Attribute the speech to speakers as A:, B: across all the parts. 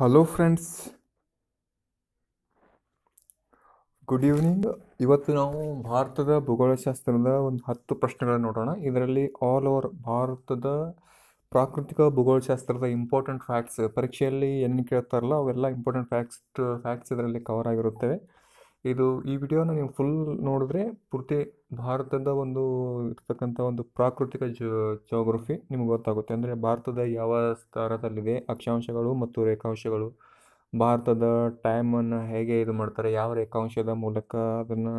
A: hello friends good evening ಇವತ್ತು ನಾವು ಭಾರತದ ಭೂಗೋಳಶಾಸ್ತ್ರದ ಒಂದು ಹತ್ತು ಪ್ರಶ್ನೆಗಳನ್ನು ನೋಡೋಣ ಇದರಲ್ಲಿ ಆಲ್ ಓವರ್ ಭಾರತದ ಪ್ರಾಕೃತಿಕ ಭೂಗೋಳಶಾಸ್ತ್ರದ ಇಂಪಾರ್ಟೆಂಟ್ ಫ್ಯಾಕ್ಟ್ಸ್ ಪರೀಕ್ಷೆಯಲ್ಲಿ ಏನು ಕೇಳ್ತಾರಲ್ಲ ಅವೆಲ್ಲ ಇಂಪಾರ್ಟೆಂಟ್ ಫ್ಯಾಕ್ಟ್ಸ್ ಫ್ಯಾಕ್ಟ್ಸ್ ಇದರಲ್ಲಿ ಕವರ್ ಆಗಿರುತ್ತವೆ ಇದು ಈ ವಿಡಿಯೋನ ನೀವು ಫುಲ್ ನೋಡಿದ್ರೆ ಪೂರ್ತಿ ಭಾರತದ ಒಂದು ಇರ್ತಕ್ಕಂಥ ಒಂದು ಪ್ರಾಕೃತಿಕ ಜೋಗ್ರಫಿ ನಿಮ್ಗೆ ಗೊತ್ತಾಗುತ್ತೆ ಅಂದರೆ ಭಾರತದ ಯಾವ ಸ್ಥಾನದಲ್ಲಿದೆ ಅಕ್ಷಾಂಶಗಳು ಮತ್ತು ರೇಖಾಂಶಗಳು ಭಾರತದ ಟೈಮನ್ನು ಹೇಗೆ ಇದು ಮಾಡ್ತಾರೆ ಯಾವ ರೇಖಾಂಶದ ಮೂಲಕ ಅದನ್ನು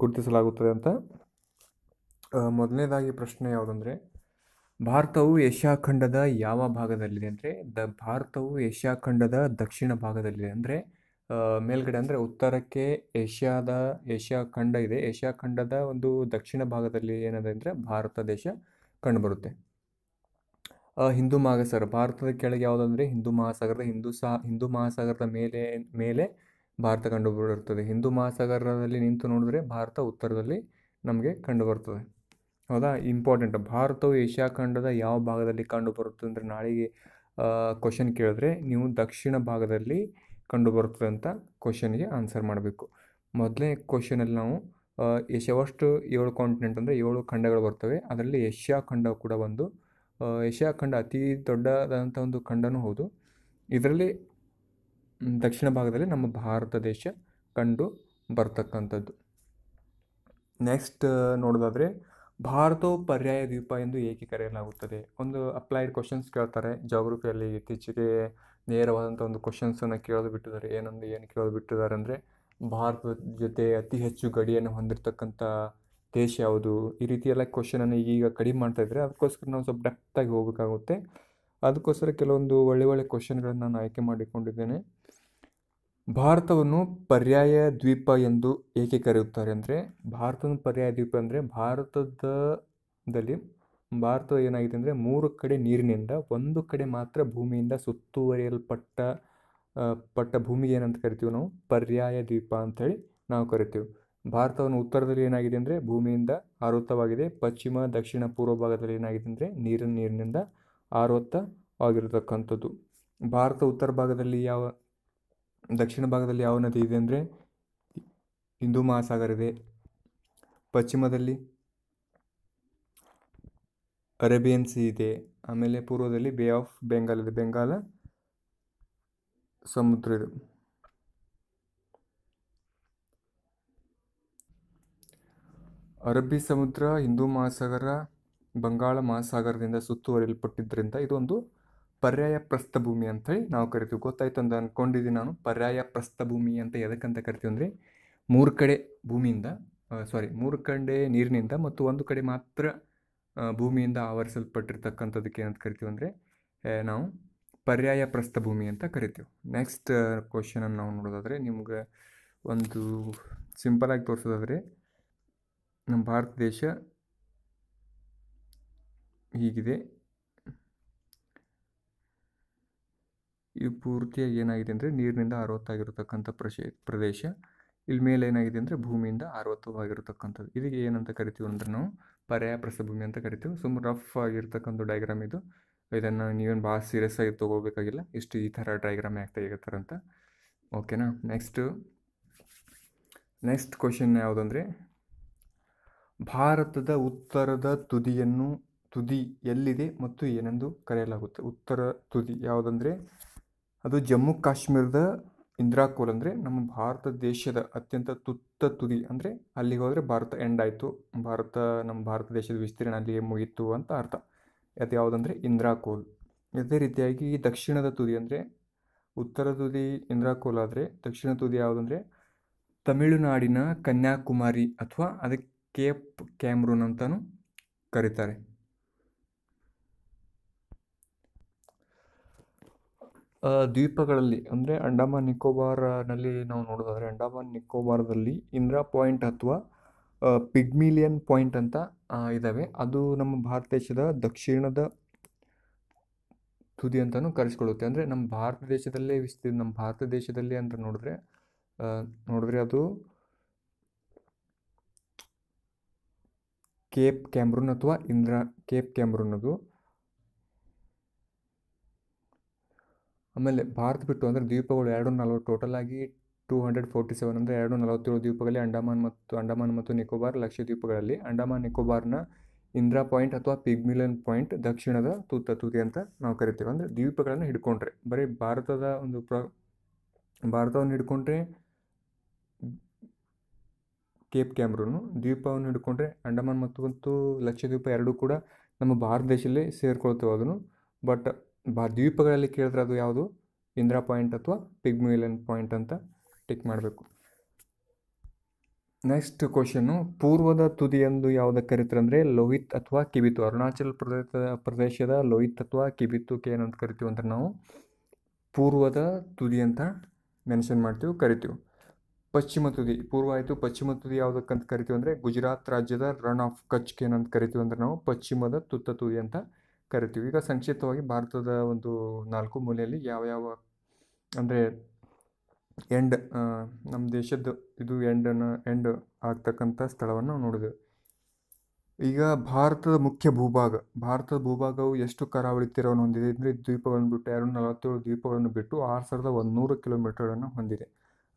A: ಗುರುತಿಸಲಾಗುತ್ತದೆ ಅಂತ ಮೊದಲನೇದಾಗಿ ಪ್ರಶ್ನೆ ಯಾವುದಂದರೆ ಭಾರತವು ಏಷ್ಯಾ ಖಂಡದ ಯಾವ ಭಾಗದಲ್ಲಿದೆ ಅಂದರೆ ದ ಭಾರತವು ಏಷ್ಯಾ ಖಂಡದ ದಕ್ಷಿಣ ಭಾಗದಲ್ಲಿದೆ ಅಂದರೆ ಮೇಲ್ಗಡೆ ಅಂದರೆ ಉತ್ತರಕ್ಕೆ ಏಷ್ಯಾದ ಏಷ್ಯಾ ಖಂಡ ಇದೆ ಏಷ್ಯಾ ಖಂಡದ ಒಂದು ದಕ್ಷಿಣ ಭಾಗದಲ್ಲಿ ಏನಿದೆ ಅಂದರೆ ಭಾರತ ದೇಶ ಕಂಡುಬರುತ್ತೆ ಹಿಂದೂ ಮಹಾಸಾಗರ ಭಾರತದ ಕೆಳಗೆ ಯಾವುದಂದರೆ ಹಿಂದೂ ಮಹಾಸಾಗರದ ಹಿಂದೂ ಸಹ ಹಿಂದೂ ಮಹಾಸಾಗರದ ಮೇಲೆ ಮೇಲೆ ಭಾರತ ಕಂಡುಬರುತ್ತದೆ ಹಿಂದೂ ಮಹಾಸಾಗರದಲ್ಲಿ ನಿಂತು ನೋಡಿದ್ರೆ ಭಾರತ ಉತ್ತರದಲ್ಲಿ ನಮಗೆ ಬರ್ತದೆ ಹೌದಾ ಇಂಪಾರ್ಟೆಂಟ್ ಭಾರತವು ಏಷ್ಯಾ ಖಂಡದ ಯಾವ ಭಾಗದಲ್ಲಿ ಕಂಡುಬರುತ್ತೆ ಅಂದರೆ ನಾಳೆಗೆ ಕ್ವಶನ್ ಕೇಳಿದ್ರೆ ನೀವು ದಕ್ಷಿಣ ಭಾಗದಲ್ಲಿ ಕಂಡು ಬರ್ತದೆ ಅಂತ ಕ್ವಶನ್ಗೆ ಆನ್ಸರ್ ಮಾಡಬೇಕು ಮೊದಲನೇ ಕ್ವಶನಲ್ಲಿ ನಾವು ಏಷ್ಯಾವಷ್ಟು ಏಳು ಕಾಂಟಿನೆಂಟ್ ಅಂದರೆ ಏಳು ಖಂಡಗಳು ಬರ್ತವೆ ಅದರಲ್ಲಿ ಏಷ್ಯಾ ಖಂಡ ಕೂಡ ಒಂದು ಏಷ್ಯಾ ಖಂಡ ಅತಿ ದೊಡ್ಡದಾದಂಥ ಒಂದು ಖಂಡನೂ ಹೌದು ಇದರಲ್ಲಿ ದಕ್ಷಿಣ ಭಾಗದಲ್ಲಿ ನಮ್ಮ ಭಾರತ ದೇಶ ಕಂಡು ಬರ್ತಕ್ಕಂಥದ್ದು ನೆಕ್ಸ್ಟ್ ನೋಡೋದಾದರೆ ಭಾರತವು ಪರ್ಯಾಯ ದ್ವೀಪ ಎಂದು ಏಕೆ ಕರೆಯಲಾಗುತ್ತದೆ ಒಂದು ಅಪ್ಲೈಡ್ ಕ್ವಶನ್ಸ್ ಕೇಳ್ತಾರೆ ಜಾಗ್ರಫಿಯಲ್ಲಿ ಇತ್ತೀಚೆಗೆ ನೇರವಾದಂಥ ಒಂದು ಕ್ವಶನ್ಸನ್ನು ಕೇಳೋದು ಬಿಟ್ಟಿದ್ದಾರೆ ಏನಂದು ಏನು ಕೇಳೋದು ಬಿಟ್ಟಿದ್ದಾರೆ ಅಂದರೆ ಭಾರತದ ಜೊತೆ ಅತಿ ಹೆಚ್ಚು ಗಡಿಯನ್ನು ಹೊಂದಿರತಕ್ಕಂಥ ದೇಶ ಯಾವುದು ಈ ರೀತಿಯೆಲ್ಲ ಕ್ವಶನನ್ನು ಈಗ ಕಡಿಮೆ ಮಾಡ್ತಾಯಿದ್ರೆ ಅದಕ್ಕೋಸ್ಕರ ನಾವು ಸ್ವಲ್ಪ ಡೆಪ್ತಾಗಿ ಹೋಗಬೇಕಾಗುತ್ತೆ ಅದಕ್ಕೋಸ್ಕರ ಕೆಲವೊಂದು ಒಳ್ಳೆ ಒಳ್ಳೆ ಕ್ವಶನ್ಗಳನ್ನು ನಾನು ಆಯ್ಕೆ ಮಾಡಿಕೊಂಡಿದ್ದೇನೆ ಭಾರತವನ್ನು ಪರ್ಯಾಯ ದ್ವೀಪ ಎಂದು ಏಕೆ ಕರೆಯುತ್ತಾರೆ ಅಂದರೆ ಭಾರತವನ್ನು ಪರ್ಯಾಯ ದ್ವೀಪ ಅಂದರೆ ಭಾರತದಲ್ಲಿ ಭಾರತ ಏನಾಗಿದೆ ಅಂದರೆ ಮೂರು ಕಡೆ ನೀರಿನಿಂದ ಒಂದು ಕಡೆ ಮಾತ್ರ ಭೂಮಿಯಿಂದ ಸುತ್ತುವರಿಯಲ್ಪಟ್ಟ ಪಟ್ಟ ಭೂಮಿಗೆ ಏನಂತ ಕರಿತೀವಿ ನಾವು ಪರ್ಯಾಯ ದ್ವೀಪ ಅಂಥೇಳಿ ನಾವು ಕರಿತೀವಿ ಭಾರತವನ್ನು ಉತ್ತರದಲ್ಲಿ ಏನಾಗಿದೆ ಅಂದರೆ ಭೂಮಿಯಿಂದ ಆವೃತವಾಗಿದೆ ಪಶ್ಚಿಮ ದಕ್ಷಿಣ ಪೂರ್ವ ಭಾಗದಲ್ಲಿ ಏನಾಗಿದೆ ಅಂದರೆ ನೀರಿನ ನೀರಿನಿಂದ ಆವೃತವಾಗಿರತಕ್ಕಂಥದ್ದು ಭಾರತ ಉತ್ತರ ಭಾಗದಲ್ಲಿ ಯಾವ ದಕ್ಷಿಣ ಭಾಗದಲ್ಲಿ ಯಾವ ನದಿ ಇದೆ ಅಂದರೆ ಹಿಂದೂ ಮಹಾಸಾಗರ ಇದೆ ಪಶ್ಚಿಮದಲ್ಲಿ ಅರೇಬಿಯನ್ ಸಿ ಇದೆ ಆಮೇಲೆ ಪೂರ್ವದಲ್ಲಿ ಬೇ ಆಫ್ ಬೆಂಗಾಲ್ ಇದೆ ಬೆಂಗಾಲ ಸಮುದ್ರ ಇದು ಅರಬ್ಬಿ ಸಮುದ್ರ ಹಿಂದೂ ಮಹಾಸಾಗರ ಬಂಗಾಳ ಮಹಾಸಾಗರದಿಂದ ಸುತ್ತುವರಿಯಲ್ಪಟ್ಟಿದ್ದರಿಂದ ಇದೊಂದು ಪರ್ಯಾಯ ಪ್ರಸ್ಥಭೂಮಿ ಹೇಳಿ ನಾವು ಕರಿತೀವಿ ಗೊತ್ತಾಯ್ತು ಅಂತ ಅಂದ್ಕೊಂಡಿದ್ದೀನಿ ನಾನು ಪರ್ಯಾಯ ಪ್ರಸ್ಥಭೂಮಿ ಅಂತ ಎದಕ್ಕಂತ ಕರಿತೀವಿ ಅಂದರೆ ಮೂರು ಕಡೆ ಭೂಮಿಯಿಂದ ಸಾರಿ ಮೂರು ಕಡೆ ನೀರಿನಿಂದ ಮತ್ತು ಒಂದು ಕಡೆ ಮಾತ್ರ ಭೂಮಿಯಿಂದ ಆವರಿಸಲ್ಪಟ್ಟಿರ್ತಕ್ಕಂಥದ್ದಕ್ಕೆ ಏನಂತ ಕರಿತೀವಿ ಅಂದರೆ ನಾವು ಪರ್ಯಾಯ ಪ್ರಸ್ಥಭೂಮಿ ಅಂತ ಕರಿತೀವಿ ನೆಕ್ಸ್ಟ್ ಕ್ವಶನನ್ನು ನಾವು ನೋಡೋದಾದರೆ ನಿಮ್ಗೆ ಒಂದು ಸಿಂಪಲಾಗಿ ತೋರಿಸೋದಾದರೆ ನಮ್ಮ ಭಾರತ ದೇಶ ಹೀಗಿದೆ ಇದು ಪೂರ್ತಿಯಾಗಿ ಏನಾಗಿದೆ ಅಂದರೆ ನೀರಿನಿಂದ ಅರವತ್ತಾಗಿರತಕ್ಕಂಥ ಪ್ರಶೇ ಪ್ರದೇಶ ಇಲ್ಲಿ ಮೇಲೆ ಏನಾಗಿದೆ ಅಂದರೆ ಭೂಮಿಯಿಂದ ಆಗಿರತಕ್ಕಂಥದ್ದು ಇದಕ್ಕೆ ಏನಂತ ಕರಿತೀವಿ ಅಂದರೆ ನಾವು ಪರ್ಯಾಯ ಪ್ರಸಭೂಮಿ ಅಂತ ಕರಿತೀವಿ ಸುಮ್ಮ ರಫ್ ಆಗಿರ್ತಕ್ಕಂಥ ಡಯಾಗ್ರಾಮ್ ಇದು ಇದನ್ನು ನೀವೇನು ಭಾಳ ಸೀರಿಯಸ್ ಆಗಿ ತೊಗೋಬೇಕಾಗಿಲ್ಲ ಇಷ್ಟು ಈ ಥರ ಡಯಾಗ್ರಾಮ್ ಯಾಕೆ ಅಂತ ಓಕೆನಾ ನೆಕ್ಸ್ಟು ನೆಕ್ಸ್ಟ್ ಕ್ವಶನ್ ಯಾವುದಂದರೆ ಭಾರತದ ಉತ್ತರದ ತುದಿಯನ್ನು ತುದಿ ಎಲ್ಲಿದೆ ಮತ್ತು ಏನೆಂದು ಕರೆಯಲಾಗುತ್ತೆ ಉತ್ತರ ತುದಿ ಯಾವುದಂದರೆ ಅದು ಜಮ್ಮು ಕಾಶ್ಮೀರದ ಇಂದ್ರಾಕೋಲ್ ಅಂದರೆ ನಮ್ಮ ಭಾರತ ದೇಶದ ಅತ್ಯಂತ ತುತ್ತ ಉತ್ತರ ತುದಿ ಅಂದರೆ ಅಲ್ಲಿಗೆ ಹೋದರೆ ಭಾರತ ಎಂಡ್ ಆಯಿತು ಭಾರತ ನಮ್ಮ ಭಾರತ ದೇಶದ ವಿಸ್ತೀರ್ಣ ಅಲ್ಲಿಗೆ ಮುಗೀತು ಅಂತ ಅರ್ಥ ಅದು ಯಾವುದಂದ್ರೆ ಇಂದ್ರಾ ಕೋಲ್ ಅದೇ ರೀತಿಯಾಗಿ ದಕ್ಷಿಣದ ತುದಿ ಅಂದರೆ ಉತ್ತರ ತುದಿ ಇಂದ್ರಾ ಕೋಲ್ ಆದರೆ ದಕ್ಷಿಣ ತುದಿ ಯಾವುದಂದರೆ ತಮಿಳುನಾಡಿನ ಕನ್ಯಾಕುಮಾರಿ ಅಥವಾ ಅದಕ್ಕೆ ಕೇಪ್ ಕ್ಯಾಮ್ರೂನ್ ಅಂತಲೂ ಕರೀತಾರೆ ದ್ವೀಪಗಳಲ್ಲಿ ಅಂದರೆ ಅಂಡಮಾನ್ ನಿಕೋಬಾರ್ನಲ್ಲಿ ನಾವು ನೋಡೋದಾದರೆ ಅಂಡಮಾನ್ ನಿಕೋಬಾರದಲ್ಲಿ ಇಂದಿರಾ ಪಾಯಿಂಟ್ ಅಥವಾ ಪಿಗ್ಮಿಲಿಯನ್ ಪಾಯಿಂಟ್ ಅಂತ ಇದ್ದಾವೆ ಅದು ನಮ್ಮ ಭಾರತ ದೇಶದ ದಕ್ಷಿಣದ ತುದಿ ಅಂತಲೂ ಕರೆಸ್ಕೊಳ್ಳುತ್ತೆ ಅಂದರೆ ನಮ್ಮ ಭಾರತ ದೇಶದಲ್ಲೇ ವಿಸ್ತೀರ್ಣ ನಮ್ಮ ಭಾರತ ದೇಶದಲ್ಲಿ ಅಂತ ನೋಡಿದ್ರೆ ನೋಡಿದ್ರೆ ಅದು ಕೇಪ್ ಕ್ಯಾಮ್ರೂನ್ ಅಥವಾ ಇಂದ್ರ ಕೇಪ್ ಕ್ಯಾಮ್ರೂನ್ ಅದು ಆಮೇಲೆ ಭಾರತ ಬಿಟ್ಟು ಅಂದರೆ ದ್ವೀಪಗಳು ಎರಡು ನಲವತ್ತು ಟೋಟಲ್ ಆಗಿ ಟೂ ಹಂಡ್ರೆಡ್ ಫೋರ್ಟಿ ಸೆವೆನ್ ಅಂದರೆ ಎರಡು ನಲವತ್ತೇಳು ದ್ವೀಪಗಳಲ್ಲಿ ಅಂಡಮಾನ್ ಮತ್ತು ಅಂಡಮಾನ್ ಮತ್ತು ನಿಕೋಬಾರ್ ಲಕ್ಷದ್ವೀಪಗಳಲ್ಲಿ ಅಂಡಮಾನ್ ನಿಕೋಬಾರ್ನ ಇಂದ್ರಾ ಪಾಯಿಂಟ್ ಅಥವಾ ಪಿಗ್ಮಿಲನ್ ಪಾಯಿಂಟ್ ದಕ್ಷಿಣದ ತೂತ ತೂತಿ ಅಂತ ನಾವು ಕರಿತೀವಿ ಅಂದರೆ ದ್ವೀಪಗಳನ್ನು ಹಿಡ್ಕೊಂಡ್ರೆ ಬರೀ ಭಾರತದ ಒಂದು ಪ್ರ ಭಾರತವನ್ನು ಹಿಡ್ಕೊಂಡ್ರೆ ಕೇಪ್ ಕ್ಯಾಮ್ರೂನು ದ್ವೀಪವನ್ನು ಹಿಡ್ಕೊಂಡ್ರೆ ಅಂಡಮಾನ್ ಮತ್ತು ಮತ್ತು ಲಕ್ಷದ್ವೀಪ ಎರಡೂ ಕೂಡ ನಮ್ಮ ಭಾರತ ದೇಶದಲ್ಲಿ ಸೇರಿಕೊಳ್ತೇವೆ ಅದನ್ನು ಬಟ್ ಬಾ ದ್ವೀಪಗಳಲ್ಲಿ ಕೇಳಿದ್ರೆ ಅದು ಯಾವುದು ಇಂದ್ರ ಪಾಯಿಂಟ್ ಅಥವಾ ಪಿಗ್ಮಿಲಿಯನ್ ಪಾಯಿಂಟ್ ಅಂತ ಟಿಕ್ ಮಾಡಬೇಕು ನೆಕ್ಸ್ಟ್ ಕ್ವಶನ್ನು ಪೂರ್ವದ ತುದಿ ಎಂದು ಯಾವುದಕ್ಕೆ ಕರೀತಾರೆ ಅಂದರೆ ಲೋಹಿತ್ ಅಥವಾ ಕಿಬಿತು ಅರುಣಾಚಲ ಪ್ರದೇಶದ ಪ್ರದೇಶದ ಲೋಹಿತ್ ಅಥವಾ ಕೆ ಏನಂತ ಕರಿತೀವಿ ಅಂದರೆ ನಾವು ಪೂರ್ವದ ತುದಿ ಅಂತ ಮೆನ್ಷನ್ ಮಾಡ್ತೀವಿ ಕರಿತೀವಿ ಪಶ್ಚಿಮ ತುದಿ ಪೂರ್ವ ಆಯಿತು ಪಶ್ಚಿಮ ತುದಿ ಯಾವುದಕ್ಕಂತ ಕರಿತೀವಿ ಅಂದರೆ ಗುಜರಾತ್ ರಾಜ್ಯದ ರನ್ ಆಫ್ ಕೆ ಏನಂತ ಕರಿತೀವಿ ಅಂದ್ರೆ ನಾವು ಪಶ್ಚಿಮದ ತುತ್ತ ತುದಿ ಅಂತ ಕರಿತೀವಿ ಈಗ ಸಂಕ್ಷಿಪ್ತವಾಗಿ ಭಾರತದ ಒಂದು ನಾಲ್ಕು ಮೂಲೆಯಲ್ಲಿ ಯಾವ ಯಾವ ಅಂದರೆ ಎಂಡ್ ನಮ್ಮ ದೇಶದ್ದು ಇದು ಎಂಡನ್ನು ಎಂಡ್ ಆಗ್ತಕ್ಕಂಥ ಸ್ಥಳವನ್ನು ನೋಡಿದೆವು ಈಗ ಭಾರತದ ಮುಖ್ಯ ಭೂಭಾಗ ಭಾರತದ ಭೂಭಾಗವು ಎಷ್ಟು ಕರಾವಳಿ ತೀರವನ್ನು ಹೊಂದಿದೆ ಅಂದರೆ ದ್ವೀಪಗಳನ್ನು ಬಿಟ್ಟು ಎರಡು ನಲವತ್ತೇಳು ದ್ವೀಪಗಳನ್ನು ಬಿಟ್ಟು ಆರು ಸಾವಿರದ ಒಂದುನೂರು ಕಿಲೋಮೀಟರ್ಗಳನ್ನು ಹೊಂದಿದೆ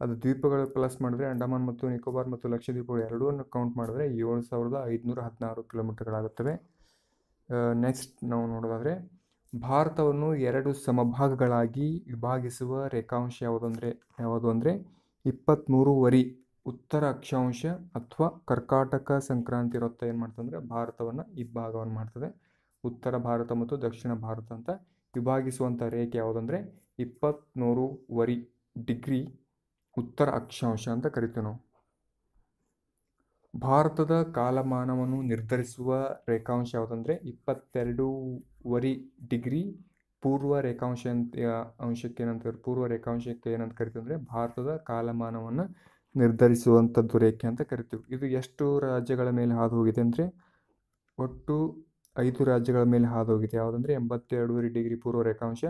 A: ಅದು ದ್ವೀಪಗಳು ಪ್ಲಸ್ ಮಾಡಿದ್ರೆ ಅಂಡಮಾನ್ ಮತ್ತು ನಿಕೋಬಾರ್ ಮತ್ತು ಲಕ್ಷದ್ವೀಪಗಳು ಎರಡೂ ಕೌಂಟ್ ಮಾಡಿದ್ರೆ ಏಳು ಸಾವಿರದ ಐದುನೂರ ಹದಿನಾರು ಕಿಲೋಮೀಟರ್ಗಳಾಗುತ್ತವೆ ನೆಕ್ಸ್ಟ್ ನಾವು ನೋಡೋದಾದರೆ ಭಾರತವನ್ನು ಎರಡು ಸಮಭಾಗಗಳಾಗಿ ವಿಭಾಗಿಸುವ ರೇಖಾಂಶ ಅಂದರೆ ಯಾವುದು ಅಂದರೆ ವರಿ ಉತ್ತರ ಅಕ್ಷಾಂಶ ಅಥವಾ ಕರ್ಕಾಟಕ ಸಂಕ್ರಾಂತಿ ವೃತ್ತ ಏನು ಅಂದರೆ ಭಾರತವನ್ನು ಇಬ್ಬಾಗವನ್ನು ಮಾಡ್ತದೆ ಉತ್ತರ ಭಾರತ ಮತ್ತು ದಕ್ಷಿಣ ಭಾರತ ಅಂತ ವಿಭಾಗಿಸುವಂಥ ರೇಖೆ ಯಾವುದಂದರೆ ವರಿ ಡಿಗ್ರಿ ಉತ್ತರ ಅಕ್ಷಾಂಶ ಅಂತ ಕರಿತೀವಿ ನಾವು ಭಾರತದ ಕಾಲಮಾನವನ್ನು ನಿರ್ಧರಿಸುವ ರೇಖಾಂಶ ಯಾವುದಂದರೆ ಇಪ್ಪತ್ತೆರಡೂವರೆ ಡಿಗ್ರಿ ಪೂರ್ವ ರೇಖಾಂಶ ಅಂತ ಅಂಶಕ್ಕೆ ಏನಂತ ಪೂರ್ವ ರೇಖಾಂಶಕ್ಕೆ ಏನಂತ ಕರಿತಂದರೆ ಭಾರತದ ಕಾಲಮಾನವನ್ನು ನಿರ್ಧರಿಸುವಂಥದ್ದು ರೇಖೆ ಅಂತ ಕರಿತೀವಿ ಇದು ಎಷ್ಟು ರಾಜ್ಯಗಳ ಮೇಲೆ ಹಾದು ಹೋಗಿದೆ ಅಂದರೆ ಒಟ್ಟು ಐದು ರಾಜ್ಯಗಳ ಮೇಲೆ ಹಾದು ಹೋಗಿದೆ ಯಾವುದಂದರೆ ಎಂಬತ್ತೆರಡೂವರೆ ಡಿಗ್ರಿ ಪೂರ್ವ ರೇಖಾಂಶ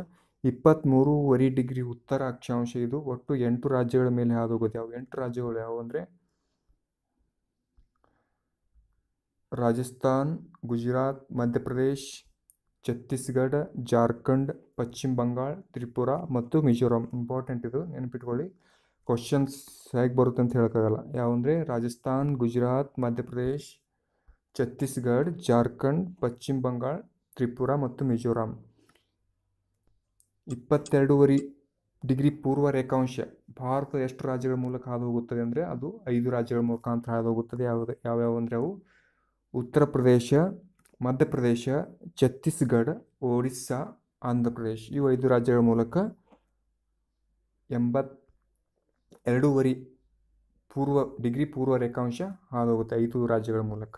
A: ಇಪ್ಪತ್ತ್ಮೂರುವರೆ ಡಿಗ್ರಿ ಉತ್ತರ ಅಕ್ಷಾಂಶ ಇದು ಒಟ್ಟು ಎಂಟು ರಾಜ್ಯಗಳ ಮೇಲೆ ಹಾದು ಹೋಗುತ್ತೆ ಯಾವ ಎಂಟು ರಾಜ್ಯಗಳು ಯಾವುವು ಅಂದರೆ ರಾಜಸ್ಥಾನ್ ಗುಜರಾತ್ ಮಧ್ಯ ಪ್ರದೇಶ್ ಛತ್ತೀಸ್ಗಢ ಜಾರ್ಖಂಡ್ ಪಶ್ಚಿಮ ಬಂಗಾಳ ತ್ರಿಪುರ ಮತ್ತು ಮಿಜೋರಾಂ ಇಂಪಾರ್ಟೆಂಟ್ ಇದು ನೆನಪಿಟ್ಕೊಳ್ಳಿ ಕ್ವಶನ್ಸ್ ಹೇಗೆ ಬರುತ್ತೆ ಅಂತ ಹೇಳೋಕ್ಕಾಗಲ್ಲ ಯಾವಂದರೆ ರಾಜಸ್ಥಾನ್ ಗುಜರಾತ್ ಮಧ್ಯಪ್ರದೇಶ್ ಛತ್ತೀಸ್ಗಢ ಜಾರ್ಖಂಡ್ ಪಶ್ಚಿಮ ಬಂಗಾಳ ತ್ರಿಪುರ ಮತ್ತು ಮಿಜೋರಾಂ ಇಪ್ಪತ್ತೆರಡೂವರೆ ಡಿಗ್ರಿ ಪೂರ್ವ ರೇಖಾಂಶ ಭಾರತ ಎಷ್ಟು ರಾಜ್ಯಗಳ ಮೂಲಕ ಹಾದು ಹೋಗುತ್ತದೆ ಅಂದರೆ ಅದು ಐದು ರಾಜ್ಯಗಳ ಮುಖಾಂತರ ಹಾದು ಹೋಗುತ್ತದೆ ಯಾವ ಯಾವ್ಯಾವ ಅಂದರೆ ಅವು ಉತ್ತರ ಪ್ರದೇಶ ಮಧ್ಯಪ್ರದೇಶ ಛತ್ತೀಸ್ಗಢ ಒಡಿಸ್ಸಾ ಆಂಧ್ರ ಪ್ರದೇಶ ಇವು ಐದು ರಾಜ್ಯಗಳ ಮೂಲಕ ಎಂಬತ್ ಎರಡೂವರೆ ಪೂರ್ವ ಡಿಗ್ರಿ ಪೂರ್ವ ರೇಖಾಂಶ ಹಾದು ಐದು ರಾಜ್ಯಗಳ ಮೂಲಕ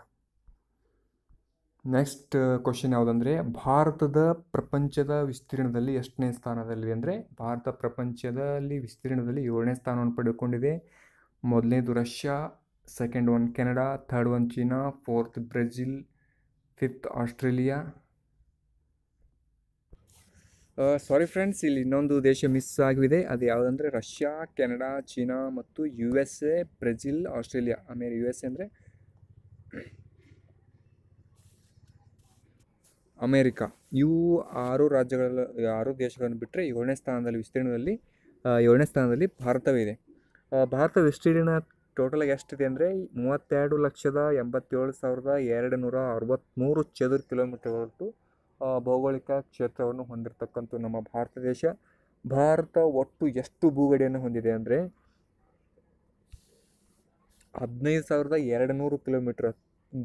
A: ನೆಕ್ಸ್ಟ್ ಕ್ವಶನ್ ಯಾವುದಂದರೆ ಭಾರತದ ಪ್ರಪಂಚದ ವಿಸ್ತೀರ್ಣದಲ್ಲಿ ಎಷ್ಟನೇ ಸ್ಥಾನದಲ್ಲಿದೆ ಅಂದರೆ ಭಾರತ ಪ್ರಪಂಚದಲ್ಲಿ ವಿಸ್ತೀರ್ಣದಲ್ಲಿ ಏಳನೇ ಸ್ಥಾನವನ್ನು ಪಡೆದುಕೊಂಡಿದೆ ಮೊದಲನೇದು Russia second one Canada third one China fourth Brazil fifth Australia sorry friends ಇಲ್ಲಿ ಇನ್ನೊಂದು ದೇಶ ಮಿಸ್ ಆಗಿದೆ ಅದು ಯಾವುದಂದರೆ ರಷ್ಯಾ ಕೆನಡಾ ಚೀನಾ ಮತ್ತು U S A Brazil Australia ಆಮೇಲೆ ಯು ಎಸ್ ಎ ಅಂದರೆ ಅಮೇರಿಕಾ ಇವು ಆರು ರಾಜ್ಯಗಳ ಆರು ದೇಶಗಳನ್ನು ಬಿಟ್ಟರೆ ಏಳನೇ ಸ್ಥಾನದಲ್ಲಿ ವಿಸ್ತೀರ್ಣದಲ್ಲಿ ಏಳನೇ ಸ್ಥಾನದಲ್ಲಿ ಭಾರತವಿದೆ ಭಾರತ ವಿಸ್ತೀರ್ಣ ಟೋಟಲ್ ಎಷ್ಟಿದೆ ಅಂದರೆ ಮೂವತ್ತೆರಡು ಲಕ್ಷದ ಎಂಬತ್ತೇಳು ಸಾವಿರದ ಎರಡು ನೂರ ಅರವತ್ತ್ಮೂರು ಚದುರ ಕಿಲೋಮೀಟರ್ ಭೌಗೋಳಿಕ ಕ್ಷೇತ್ರವನ್ನು ಹೊಂದಿರತಕ್ಕಂಥ ನಮ್ಮ ಭಾರತ ದೇಶ ಭಾರತ ಒಟ್ಟು ಎಷ್ಟು ಭೂಗಡಿಯನ್ನು ಹೊಂದಿದೆ ಅಂದರೆ ಹದಿನೈದು ಸಾವಿರದ ಎರಡು ನೂರು ಕಿಲೋಮೀಟ್ರ್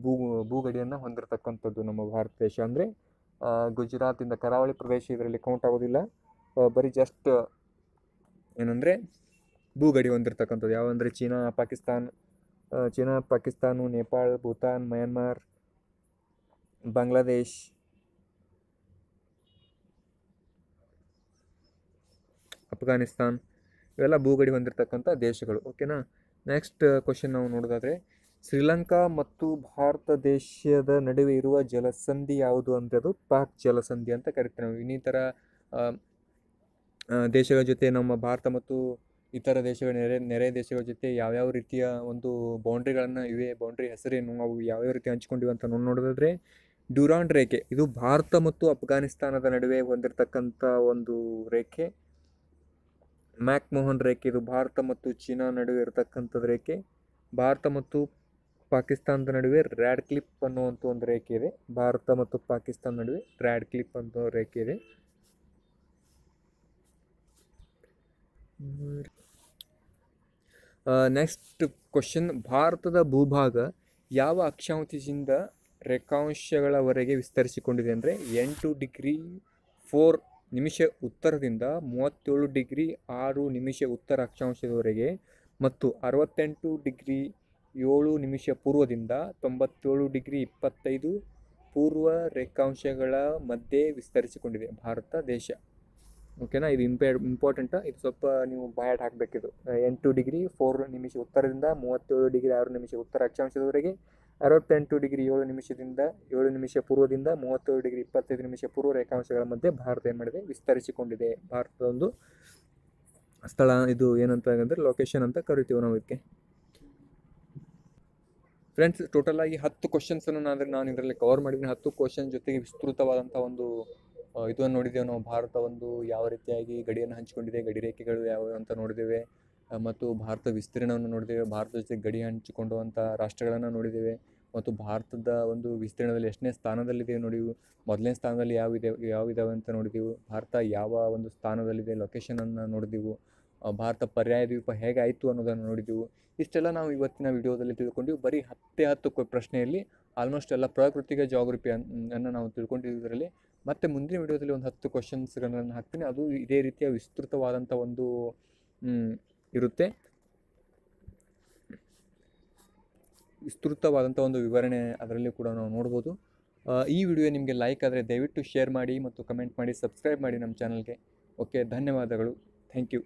A: ಭೂ ಭೂಗಡಿಯನ್ನು ಹೊಂದಿರತಕ್ಕಂಥದ್ದು ನಮ್ಮ ಭಾರತ ದೇಶ ಅಂದರೆ ಗುಜರಾತಿಂದ ಕರಾವಳಿ ಪ್ರದೇಶ ಇದರಲ್ಲಿ ಕೌಂಟ್ ಆಗೋದಿಲ್ಲ ಬರೀ ಜಸ್ಟ್ ಏನಂದರೆ ಭೂಗಡಿ ಹೊಂದಿರ್ತಕ್ಕಂಥದ್ದು ಯಾವಂದರೆ China Pakistan China Pakistan Nepal Bhutan Myanmar Bangladesh Afghanistan ಇವೆಲ್ಲ ಭೂಗಡಿ ಹೊಂದಿರತಕ್ಕಂಥ ದೇಶಗಳು ಓಕೆನಾ ನೆಕ್ಸ್ಟ್ ಕ್ವಶನ್ ನಾವು ನೋಡೋದಾದರೆ ಶ್ರೀಲಂಕಾ ಮತ್ತು ಭಾರತ ದೇಶದ ನಡುವೆ ಇರುವ ಜಲಸಂಧಿ ಯಾವುದು ಅಂದರೆ ಅದು ಪಾಕ್ ಜಲಸಂಧಿ ಅಂತ ಕರಿತೀವಿ ನಾವು ಇನ್ನಿತರ ದೇಶಗಳ ಜೊತೆ ನಮ್ಮ ಭಾರತ ಮತ್ತು ಇತರ ದೇಶಗಳ ನೆರೆ ನೆರೆ ದೇಶಗಳ ಜೊತೆ ಯಾವ್ಯಾವ ರೀತಿಯ ಒಂದು ಬೌಂಡ್ರಿಗಳನ್ನು ಇವೆ ಬೌಂಡ್ರಿ ಹೆಸರೇನು ಅವು ಯಾವ್ಯಾವ ರೀತಿ ಹಂಚಿಕೊಂಡಿವೆ ಅಂತ ನೋಡೋದಾದರೆ ಡ್ಯೂರಾಂಡ್ ರೇಖೆ ಇದು ಭಾರತ ಮತ್ತು ಅಫ್ಘಾನಿಸ್ತಾನದ ನಡುವೆ ಹೊಂದಿರತಕ್ಕಂಥ ಒಂದು ರೇಖೆ ಮ್ಯಾಕ್ ಮೋಹನ್ ರೇಖೆ ಇದು ಭಾರತ ಮತ್ತು ಚೀನಾ ನಡುವೆ ಇರತಕ್ಕಂಥದ್ದು ರೇಖೆ ಭಾರತ ಮತ್ತು ಪಾಕಿಸ್ತಾನದ ನಡುವೆ ರ್ಯಾಡ್ ಕ್ಲಿಪ್ ಅನ್ನುವಂಥ ಒಂದು ರೇಖೆ ಇದೆ ಭಾರತ ಮತ್ತು ಪಾಕಿಸ್ತಾನ ನಡುವೆ ರ್ಯಾಡ್ ಕ್ಲಿಪ್ ಅನ್ನೋ ರೇಖೆ ಇದೆ ನೆಕ್ಸ್ಟ್ ಕ್ವಶನ್ ಭಾರತದ ಭೂಭಾಗ ಯಾವ ಅಕ್ಷಾಂಶದಿಂದ ರೇಖಾಂಶಗಳವರೆಗೆ ವಿಸ್ತರಿಸಿಕೊಂಡಿದೆ ಅಂದರೆ ಎಂಟು ಡಿಗ್ರಿ ಫೋರ್ ನಿಮಿಷ ಉತ್ತರದಿಂದ ಮೂವತ್ತೇಳು ಡಿಗ್ರಿ ಆರು ನಿಮಿಷ ಉತ್ತರ ಅಕ್ಷಾಂಶದವರೆಗೆ ಮತ್ತು ಅರವತ್ತೆಂಟು ಡಿಗ್ರಿ ಏಳು ನಿಮಿಷ ಪೂರ್ವದಿಂದ ತೊಂಬತ್ತೇಳು ಡಿಗ್ರಿ ಇಪ್ಪತ್ತೈದು ಪೂರ್ವ ರೇಖಾಂಶಗಳ ಮಧ್ಯೆ ವಿಸ್ತರಿಸಿಕೊಂಡಿದೆ ಭಾರತ ದೇಶ ಓಕೆನಾ ಇದು ಇಂಪೇ ಇಂಪಾರ್ಟೆಂಟ್ ಇದು ಸ್ವಲ್ಪ ನೀವು ಬಾಯಟ್ ಹಾಕಬೇಕಿದು ಎಂಟು ಡಿಗ್ರಿ ಫೋರ್ ನಿಮಿಷ ಉತ್ತರದಿಂದ ಮೂವತ್ತೇಳು ಡಿಗ್ರಿ ಆರು ನಿಮಿಷ ಉತ್ತರ ಅಕ್ಷಾಂಶದವರೆಗೆ ಅರವತ್ತೆಂಟು ಡಿಗ್ರಿ ಏಳು ನಿಮಿಷದಿಂದ ಏಳು ನಿಮಿಷ ಪೂರ್ವದಿಂದ ಮೂವತ್ತೇಳು ಡಿಗ್ರಿ ಇಪ್ಪತ್ತೈದು ನಿಮಿಷ ಪೂರ್ವ ರೇಖಾಂಶಗಳ ಮಧ್ಯೆ ಭಾರತ ಏನು ಮಾಡಿದೆ ವಿಸ್ತರಿಸಿಕೊಂಡಿದೆ ಭಾರತದ ಒಂದು ಸ್ಥಳ ಇದು ಏನಂತ ಅಂದರೆ ಲೊಕೇಶನ್ ಅಂತ ಕರಿತೀವಿ ನಾವು ಇದಕ್ಕೆ ಫ್ರೆಂಡ್ಸ್ ಟೋಟಲಾಗಿ ಹತ್ತು ಕ್ವಶನ್ಸನ್ನು ನಾನು ನಾನು ಇದರಲ್ಲಿ ಕವರ್ ಮಾಡಿದ್ದೀನಿ ಹತ್ತು ಕ್ವಶನ್ ಜೊತೆಗೆ ವಿಸ್ತೃತವಾದಂಥ ಒಂದು ಇದನ್ನು ನೋಡಿದ್ದೇವೆ ನಾವು ಭಾರತ ಒಂದು ಯಾವ ರೀತಿಯಾಗಿ ಗಡಿಯನ್ನು ಹಂಚಿಕೊಂಡಿದೆ ಗಡಿ ರೇಖೆಗಳು ಯಾವುವು ಅಂತ ನೋಡಿದ್ದೇವೆ ಮತ್ತು ಭಾರತ ವಿಸ್ತೀರ್ಣವನ್ನು ನೋಡಿದ್ದೇವೆ ಭಾರತ ಜೊತೆ ಗಡಿ ಹಂಚಿಕೊಂಡುವಂಥ ರಾಷ್ಟ್ರಗಳನ್ನು ನೋಡಿದ್ದೇವೆ ಮತ್ತು ಭಾರತದ ಒಂದು ವಿಸ್ತೀರ್ಣದಲ್ಲಿ ಎಷ್ಟನೇ ಸ್ಥಾನದಲ್ಲಿದೆ ನೋಡಿವು ಮೊದಲನೇ ಸ್ಥಾನದಲ್ಲಿ ಯಾವಿದೆ ಯಾವಿದಾವೆ ಅಂತ ನೋಡಿದೆವು ಭಾರತ ಯಾವ ಒಂದು ಸ್ಥಾನದಲ್ಲಿದೆ ಲೊಕೇಶನನ್ನು ನೋಡಿದೆವು ಭಾರತ ಪರ್ಯಾಯ ದ್ವೀಪ ಆಯಿತು ಅನ್ನೋದನ್ನು ನೋಡಿದೆವು ಇಷ್ಟೆಲ್ಲ ನಾವು ಇವತ್ತಿನ ವಿಡಿಯೋದಲ್ಲಿ ತಿಳ್ಕೊಂಡು ಬರೀ ಹತ್ತೇ ಹತ್ತು ಪ್ರಶ್ನೆಯಲ್ಲಿ ಆಲ್ಮೋಸ್ಟ್ ಎಲ್ಲ ಪ್ರಾಕೃತಿಕ ಜಾಗ್ರಫಿ ಅನ್ನು ನಾವು ತಿಳ್ಕೊಂಡಿದ್ದರಲ್ಲಿ ಮತ್ತು ಮುಂದಿನ ವಿಡಿಯೋದಲ್ಲಿ ಒಂದು ಹತ್ತು ಕ್ವಶನ್ಸ್ಗಳನ್ನು ಹಾಕ್ತೀನಿ ಅದು ಇದೇ ರೀತಿಯ ವಿಸ್ತೃತವಾದಂಥ ಒಂದು ಇರುತ್ತೆ ವಿಸ್ತೃತವಾದಂಥ ಒಂದು ವಿವರಣೆ ಅದರಲ್ಲಿ ಕೂಡ ನಾವು ನೋಡ್ಬೋದು ಈ ವಿಡಿಯೋ ನಿಮಗೆ ಲೈಕ್ ಆದರೆ ದಯವಿಟ್ಟು ಶೇರ್ ಮಾಡಿ ಮತ್ತು ಕಮೆಂಟ್ ಮಾಡಿ ಸಬ್ಸ್ಕ್ರೈಬ್ ಮಾಡಿ ನಮ್ಮ ಚಾನಲ್ಗೆ ಓಕೆ ಧನ್ಯವಾದಗಳು ಥ್ಯಾಂಕ್ ಯು